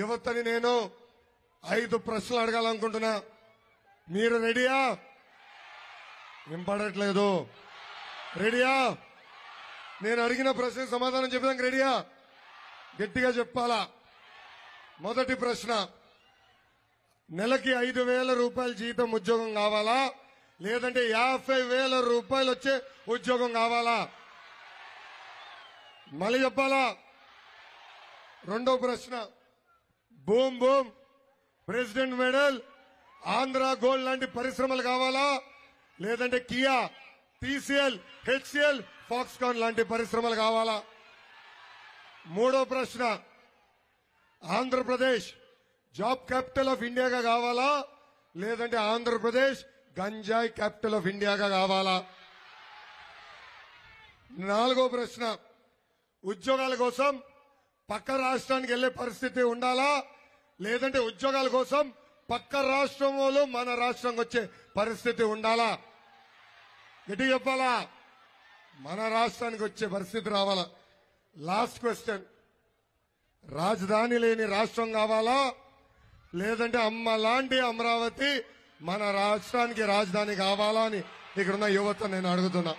యువతని నేను ఐదు ప్రశ్నలు అడగాలనుకుంటున్నా మీరు రెడీయా నింపడట్లేదు రెడీయా నేను అడిగిన ప్రశ్న సమాధానం చెప్పడానికి రెడీయా గట్టిగా చెప్పాలా మొదటి ప్రశ్న నెలకి ఐదు వేల రూపాయల జీతం ఉద్యోగం కావాలా లేదంటే యాభై వేల రూపాయలు వచ్చే ఉద్యోగం కావాలా మళ్ళీ చెప్పాలా రెండో ప్రశ్న boom boom president medal Andhra gold లాంటి పరిశ్రమలు కావాలా లేదంటే కియా టీసీఎల్ హెచ్సిఎల్ ఫాక్స్కాన్ లాంటి పరిశ్రమలు కావాలా మూడో ప్రశ్న ఆంధ్రప్రదేశ్ జాబ్ క్యాపిటల్ ఆఫ్ ఇండియాగా కావాలా లేదంటే ఆంధ్రప్రదేశ్ గంజాయి క్యాపిటల్ ఆఫ్ ఇండియాగా కావాలా నాలుగో ప్రశ్న ఉద్యోగాల కోసం పక్క రాష్ట్రానికి వెళ్లే పరిస్థితి ఉండాలా లేదంటే ఉద్యోగాల కోసం పక్క రాష్ట్రం మన రాష్ట్రంకి వచ్చే పరిస్థితి ఉండాలా ఎటు చెప్పాలా మన రాష్ట్రానికి వచ్చే పరిస్థితి రావాలా లాస్ట్ క్వశ్చన్ రాజధాని లేని రాష్ట్రం కావాలా లేదంటే అమ్మ లాంటి అమరావతి మన రాష్ట్రానికి రాజధాని కావాలా అని ఇక్కడున్న యువత నేను అడుగుతున్నా